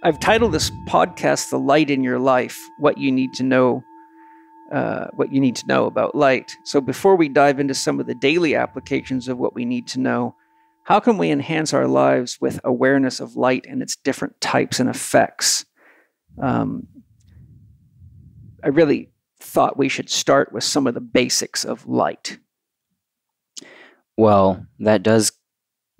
I've titled this podcast "The Light in Your Life: What You Need to Know." Uh, what you need to know about light. So, before we dive into some of the daily applications of what we need to know, how can we enhance our lives with awareness of light and its different types and effects? Um, I really thought we should start with some of the basics of light. Well, that does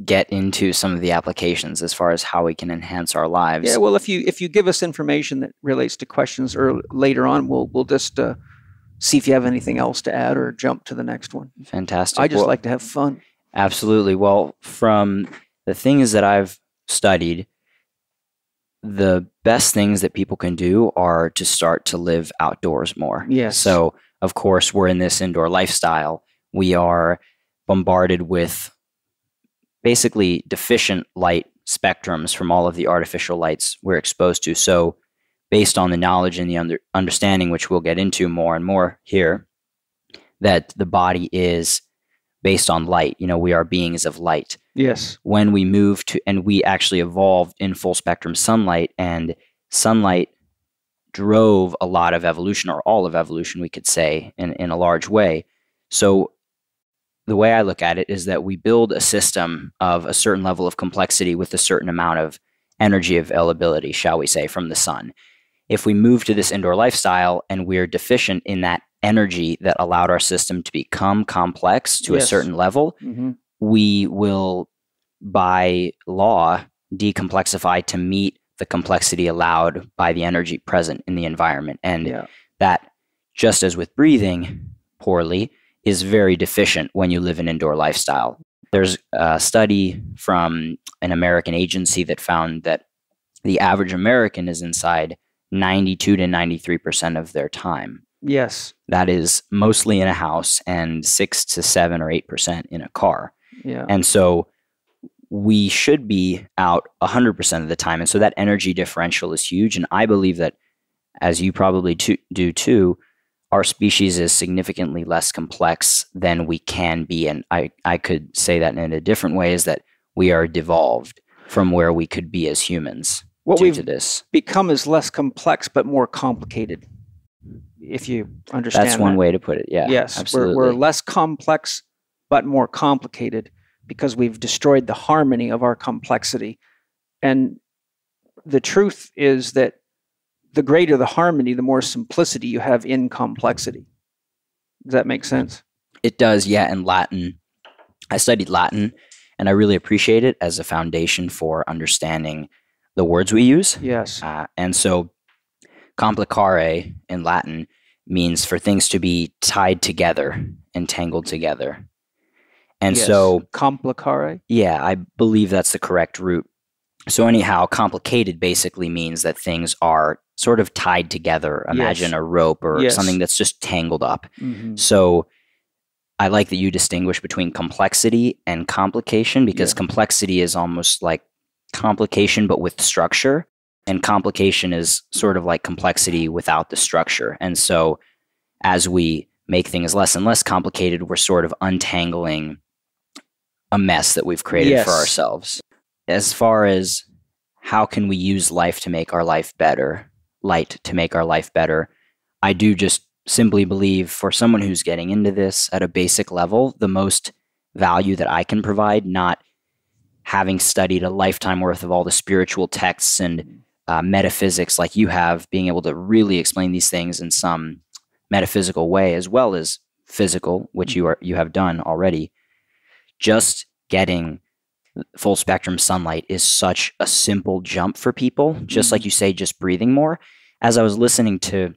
get into some of the applications as far as how we can enhance our lives. Yeah, well, if you if you give us information that relates to questions or later on, we'll we'll just uh, see if you have anything else to add or jump to the next one. Fantastic. I just well, like to have fun. Absolutely. Well, from the things that I've studied, the best things that people can do are to start to live outdoors more. Yes. So, of course, we're in this indoor lifestyle. We are bombarded with basically deficient light spectrums from all of the artificial lights we're exposed to. So, based on the knowledge and the under understanding, which we'll get into more and more here, that the body is based on light. You know, we are beings of light. Yes. When we move to, and we actually evolved in full spectrum sunlight, and sunlight drove a lot of evolution, or all of evolution, we could say, in, in a large way. So, the way I look at it is that we build a system of a certain level of complexity with a certain amount of energy availability, shall we say, from the sun. If we move to this indoor lifestyle and we're deficient in that energy that allowed our system to become complex to yes. a certain level, mm-hmm. we will, by law, decomplexify to meet the complexity allowed by the energy present in the environment. And yeah. that, just as with breathing poorly, is very deficient when you live an indoor lifestyle. There's a study from an American agency that found that the average American is inside 92 to 93% of their time. Yes. That is mostly in a house and 6 to 7 or 8% in a car. Yeah. And so we should be out 100% of the time. And so that energy differential is huge. And I believe that, as you probably do too, our species is significantly less complex than we can be. And I, I could say that in a different way is that we are devolved from where we could be as humans. What we've this. become is less complex but more complicated. If you understand, that's one that. way to put it. Yeah. Yes, absolutely. We're, we're less complex but more complicated because we've destroyed the harmony of our complexity. And the truth is that the greater the harmony, the more simplicity you have in complexity. Does that make sense? It does, yeah. And Latin, I studied Latin and I really appreciate it as a foundation for understanding the words we use. Yes. Uh, and so, complicare in Latin means for things to be tied together, entangled together. And yes. so, complicare? Yeah, I believe that's the correct root. So, anyhow, complicated basically means that things are sort of tied together. Imagine yes. a rope or yes. something that's just tangled up. Mm-hmm. So I like that you distinguish between complexity and complication because yeah. complexity is almost like complication but with structure, and complication is sort of like complexity without the structure. And so as we make things less and less complicated, we're sort of untangling a mess that we've created yes. for ourselves. As far as how can we use life to make our life better? light to make our life better. I do just simply believe for someone who's getting into this at a basic level, the most value that I can provide, not having studied a lifetime worth of all the spiritual texts and uh, metaphysics like you have, being able to really explain these things in some metaphysical way as well as physical, which mm. you are you have done already. Just getting full spectrum sunlight is such a simple jump for people. Just mm -hmm. like mm-hmm. you say, just breathing more. As I was listening to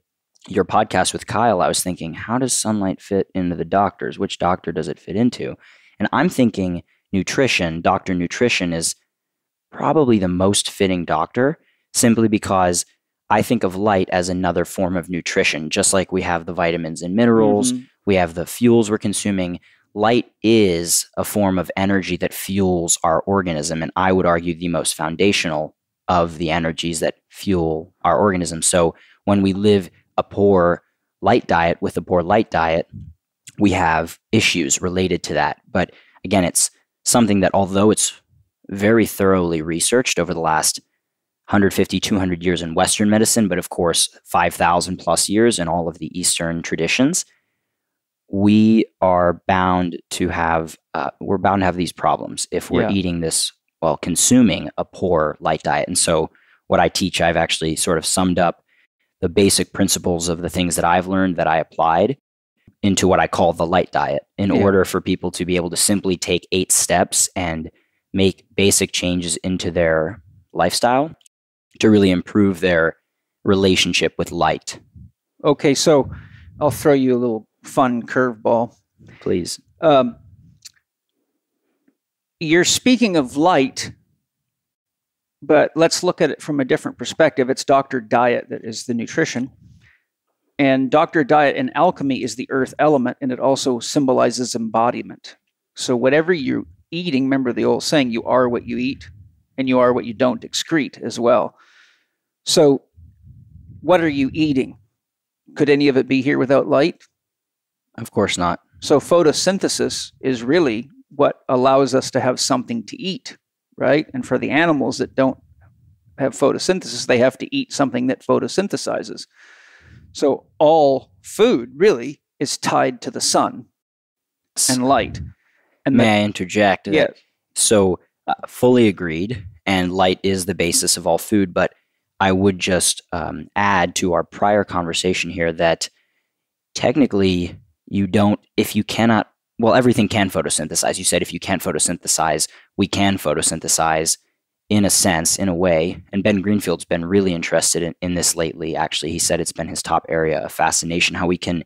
your podcast with Kyle, I was thinking, how does sunlight fit into the doctors? Which doctor does it fit into? And I'm thinking nutrition, doctor nutrition is probably the most fitting doctor simply because I think of light as another form of nutrition, just like we have the vitamins and minerals, mm -hmm. we have the fuels we're consuming light is a form of energy that fuels our organism. And I would argue the most foundational of the energies that fuel our organism. So when we live a poor light diet with a poor light diet, we have issues related to that. But again, it's something that, although it's very thoroughly researched over the last 150, 200 years in Western medicine, but of course, 5,000 plus years in all of the Eastern traditions, we are bound to have uh, we're bound to have these problems if we're yeah. eating this well consuming a poor light diet and so what i teach i've actually sort of summed up the basic principles of the things that i've learned that i applied into what i call the light diet in yeah. order for people to be able to simply take eight steps and make basic changes into their lifestyle to really improve their relationship with light okay so i'll throw you a little fun curveball. Please. Um, you're speaking of light, but let's look at it from a different perspective. It's Dr. Diet that is the nutrition. And Dr. Diet in alchemy is the earth element, and it also symbolizes embodiment. So, whatever you're eating, remember the old saying, you are what you eat, and you are what you don't excrete as well. So, what are you eating? Could any of it be here without light? Of course not. So photosynthesis is really what allows us to have something to eat, right? And for the animals that don't have photosynthesis, they have to eat something that photosynthesizes. So all food really is tied to the sun and light. And May I interject? Yeah. So uh, fully agreed. And light is the basis of all food. But I would just um, add to our prior conversation here that technically you don't if you cannot well everything can photosynthesize you said if you can't photosynthesize we can photosynthesize in a sense in a way and ben greenfield's been really interested in, in this lately actually he said it's been his top area of fascination how we can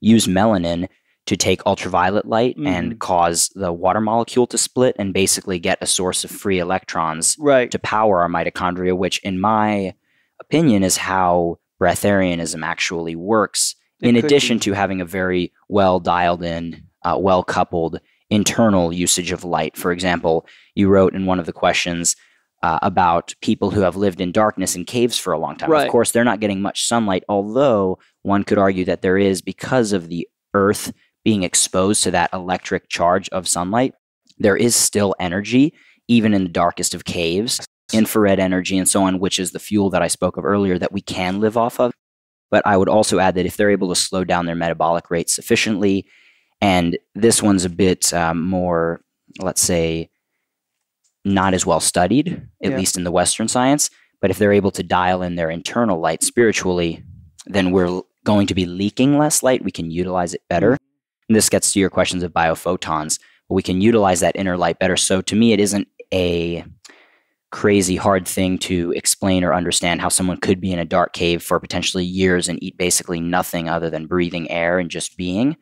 use melanin to take ultraviolet light mm. and mm-hmm. cause the water molecule to split and basically get a source of free electrons right. to power our mitochondria which in my opinion is how breatharianism actually works in addition be. to having a very well dialed in, uh, well coupled internal usage of light. For example, you wrote in one of the questions uh, about people who have lived in darkness in caves for a long time. Right. Of course, they're not getting much sunlight, although one could argue that there is because of the earth being exposed to that electric charge of sunlight, there is still energy even in the darkest of caves infrared energy and so on, which is the fuel that I spoke of earlier that we can live off of. But I would also add that if they're able to slow down their metabolic rate sufficiently, and this one's a bit um, more, let's say, not as well studied, at yeah. least in the Western science. But if they're able to dial in their internal light spiritually, then we're going to be leaking less light. We can utilize it better. Mm-hmm. And this gets to your questions of biophotons. But we can utilize that inner light better. So to me, it isn't a crazy hard thing to explain or understand how someone could be in a dark cave for potentially years and eat basically nothing other than breathing air and just being.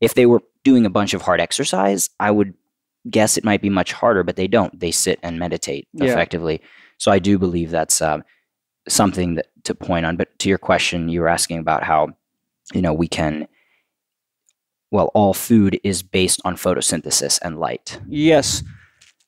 If they were doing a bunch of hard exercise, I would guess it might be much harder, but they don't. They sit and meditate yeah. effectively. So I do believe that's uh, something that to point on. But to your question, you were asking about how you know we can well all food is based on photosynthesis and light yes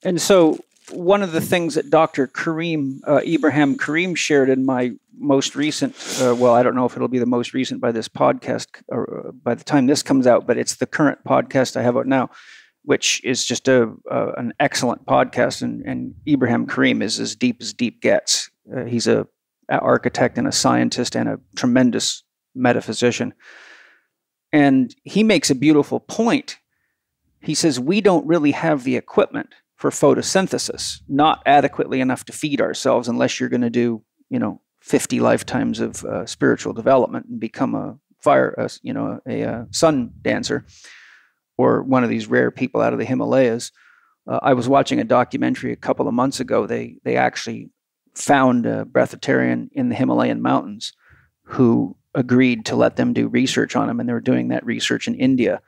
and so one of the things that Dr. Kareem uh, Ibrahim Kareem shared in my most recent, uh, well, I don't know if it'll be the most recent by this podcast or uh, by the time this comes out, but it's the current podcast I have out now, which is just a an excellent podcast. And, and Ibrahim Kareem is as deep as deep gets. Uh, he's a, a architect and a scientist and a tremendous metaphysician, and he makes a beautiful point. He says we don't really have the equipment for photosynthesis, not adequately enough to feed ourselves unless you're going to do, you know, 50 lifetimes of uh, spiritual development and become a fire, you know, a, a, sun dancer or one of these rare people out of the Himalayas. Uh, I was watching a documentary a couple of months ago. They, they actually found a breatharian in the Himalayan mountains who agreed to let them do research on him, and they were doing that research in India.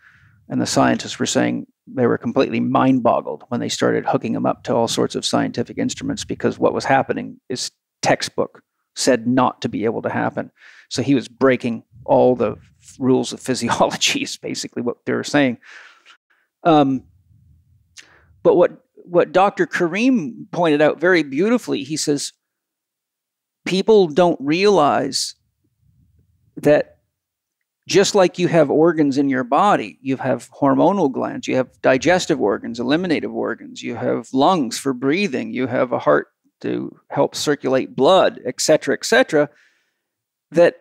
And the scientists were saying, they were completely mind boggled when they started hooking them up to all sorts of scientific instruments because what was happening is textbook said not to be able to happen. So he was breaking all the f- rules of physiology, is basically what they were saying. Um, but what what Dr. Kareem pointed out very beautifully, he says, people don't realize that just like you have organs in your body, you have hormonal glands, you have digestive organs, eliminative organs, you have lungs for breathing, you have a heart to help circulate blood, etc., etc., that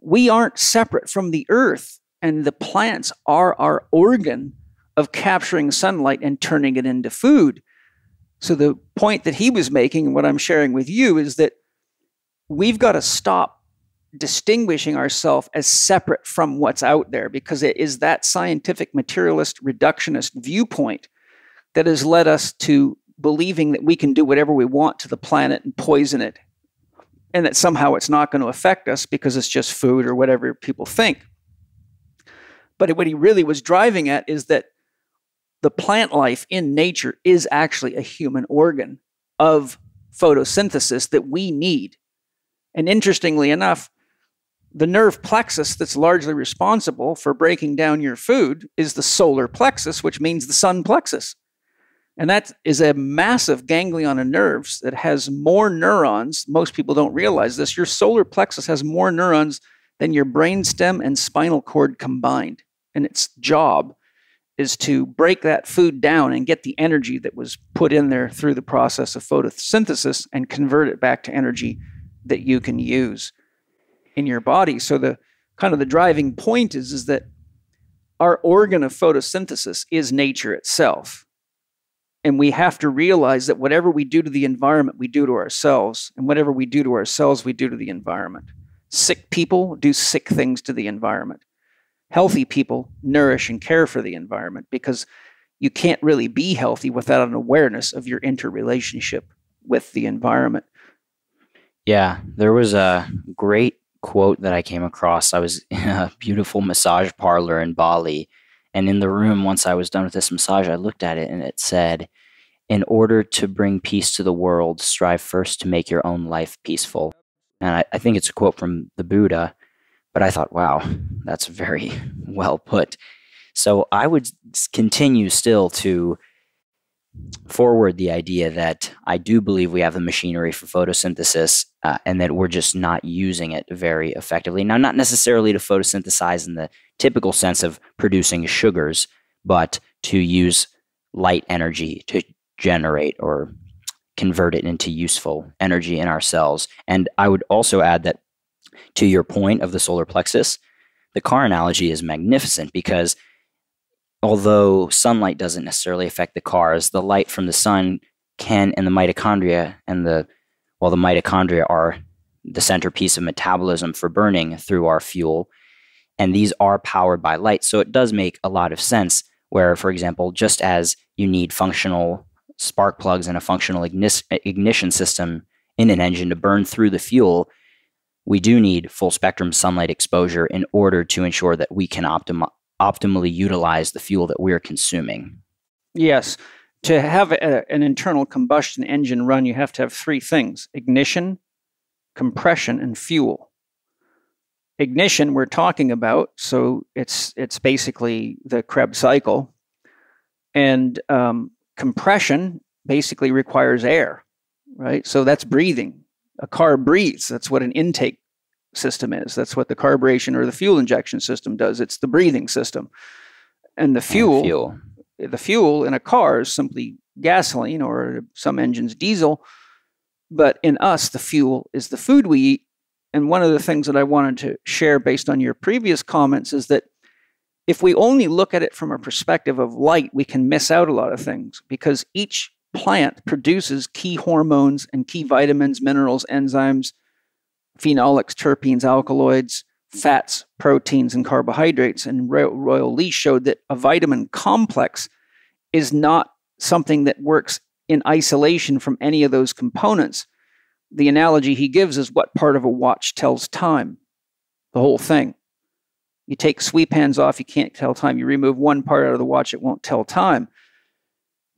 we aren't separate from the earth, and the plants are our organ of capturing sunlight and turning it into food. So, the point that he was making, and what I'm sharing with you, is that we've got to stop distinguishing ourselves as separate from what's out there because it is that scientific materialist reductionist viewpoint that has led us to believing that we can do whatever we want to the planet and poison it and that somehow it's not going to affect us because it's just food or whatever people think but what he really was driving at is that the plant life in nature is actually a human organ of photosynthesis that we need and interestingly enough the nerve plexus that's largely responsible for breaking down your food is the solar plexus, which means the sun plexus. And that is a massive ganglion of nerves that has more neurons. Most people don't realize this. Your solar plexus has more neurons than your brainstem and spinal cord combined. And its job is to break that food down and get the energy that was put in there through the process of photosynthesis and convert it back to energy that you can use in your body. So the kind of the driving point is is that our organ of photosynthesis is nature itself. And we have to realize that whatever we do to the environment, we do to ourselves. And whatever we do to ourselves, we do to the environment. Sick people do sick things to the environment. Healthy people nourish and care for the environment because you can't really be healthy without an awareness of your interrelationship with the environment. Yeah, there was a great quote that I came across. I was in a beautiful massage parlor in Bali. And in the room, once I was done with this massage, I looked at it and it said, In order to bring peace to the world, strive first to make your own life peaceful. And I, I think it's a quote from the Buddha, but I thought, wow, that's very well put. So I would continue still to forward the idea that I do believe we have the machinery for photosynthesis uh, and that we're just not using it very effectively. Now, not necessarily to photosynthesize in the typical sense of producing sugars, but to use light energy to generate or convert it into useful energy in our cells. And I would also add that to your point of the solar plexus, the car analogy is magnificent because although sunlight doesn't necessarily affect the cars, the light from the sun can, and the mitochondria and the, well, the mitochondria are the centerpiece of metabolism for burning through our fuel. And these are powered by light. So it does make a lot of sense where, for example, just as you need functional spark plugs and a functional ignition system in an engine to burn through the fuel, we do need full spectrum sunlight exposure in order to ensure that we can optimi- optimally utilize the fuel that we're consuming. Yes. To have a, an internal combustion engine run, you have to have three things ignition, compression, and fuel. Ignition, we're talking about, so it's, it's basically the Krebs cycle. And um, compression basically requires air, right? So that's breathing. A car breathes, that's what an intake system is. That's what the carburation or the fuel injection system does. It's the breathing system. And the fuel, and fuel. the fuel in a car is simply gasoline or some engines diesel. But in us, the fuel is the food we eat. And one of the things that I wanted to share based on your previous comments is that if we only look at it from a perspective of light, we can miss out a lot of things because each plant produces key hormones and key vitamins, minerals, enzymes, phenolics, terpenes, alkaloids, fats, proteins, and carbohydrates. And Royal Lee showed that a vitamin complex is not something that works in isolation from any of those components. The analogy he gives is what part of a watch tells time? The whole thing. You take sweep hands off, you can't tell time. You remove one part out of the watch, it won't tell time.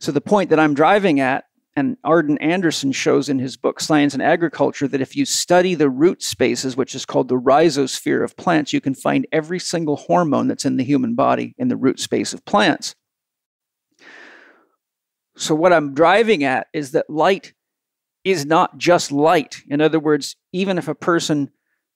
So the point that I'm driving at and Arden Anderson shows in his book Science and Agriculture that if you study the root spaces, which is called the rhizosphere of plants, you can find every single hormone that's in the human body in the root space of plants. So, what I'm driving at is that light is not just light. In other words, even if a person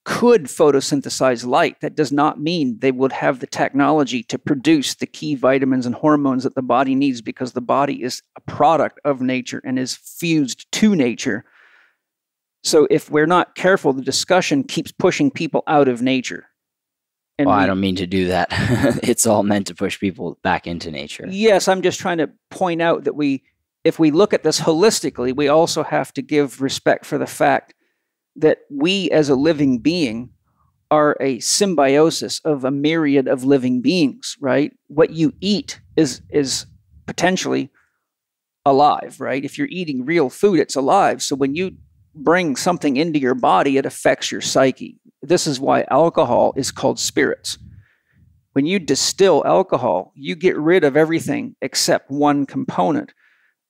could photosynthesize light. That does not mean they would have the technology to produce the key vitamins and hormones that the body needs because the body is a product of nature and is fused to nature. So if we're not careful, the discussion keeps pushing people out of nature. And well, we, I don't mean to do that. it's all meant to push people back into nature. Yes, I'm just trying to point out that we if we look at this holistically, we also have to give respect for the fact that we as a living being are a symbiosis of a myriad of living beings, right? What you eat is is potentially alive, right? If you're eating real food, it's alive. So when you bring something into your body, it affects your psyche. This is why alcohol is called spirits. When you distill alcohol, you get rid of everything except one component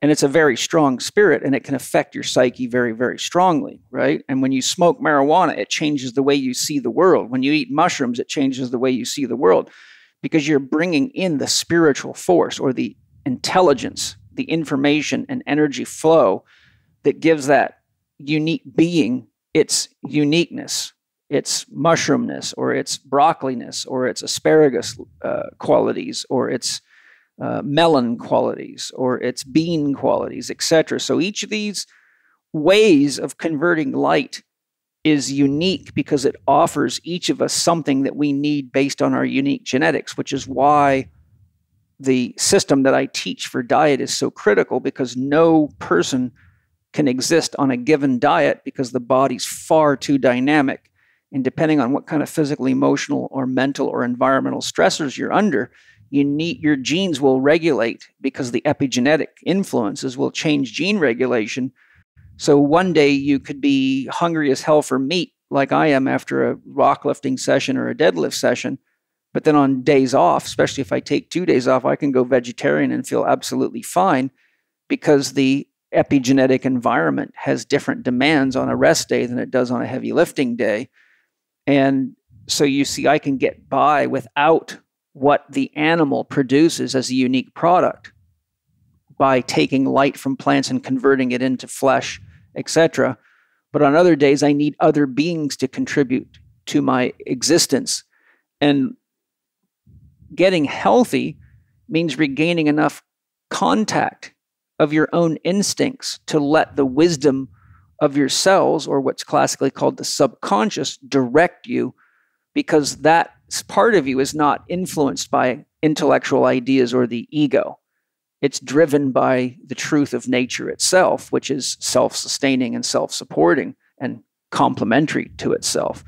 and it's a very strong spirit and it can affect your psyche very very strongly right and when you smoke marijuana it changes the way you see the world when you eat mushrooms it changes the way you see the world because you're bringing in the spiritual force or the intelligence the information and energy flow that gives that unique being its uniqueness its mushroomness or its broccoliness or its asparagus uh, qualities or its uh, melon qualities or its bean qualities, etc. So each of these ways of converting light is unique because it offers each of us something that we need based on our unique genetics, which is why the system that I teach for diet is so critical because no person can exist on a given diet because the body's far too dynamic. And depending on what kind of physical, emotional, or mental or environmental stressors you're under, you need your genes will regulate because the epigenetic influences will change gene regulation. So one day you could be hungry as hell for meat, like I am after a rock lifting session or a deadlift session. But then on days off, especially if I take two days off, I can go vegetarian and feel absolutely fine because the epigenetic environment has different demands on a rest day than it does on a heavy lifting day. And so you see, I can get by without what the animal produces as a unique product by taking light from plants and converting it into flesh, etc. But on other days, I need other beings to contribute to my existence. And getting healthy means regaining enough contact of your own instincts to let the wisdom of your cells, or what's classically called the subconscious, direct you, because that part of you is not influenced by intellectual ideas or the ego. It's driven by the truth of nature itself, which is self sustaining and self supporting and complementary to itself.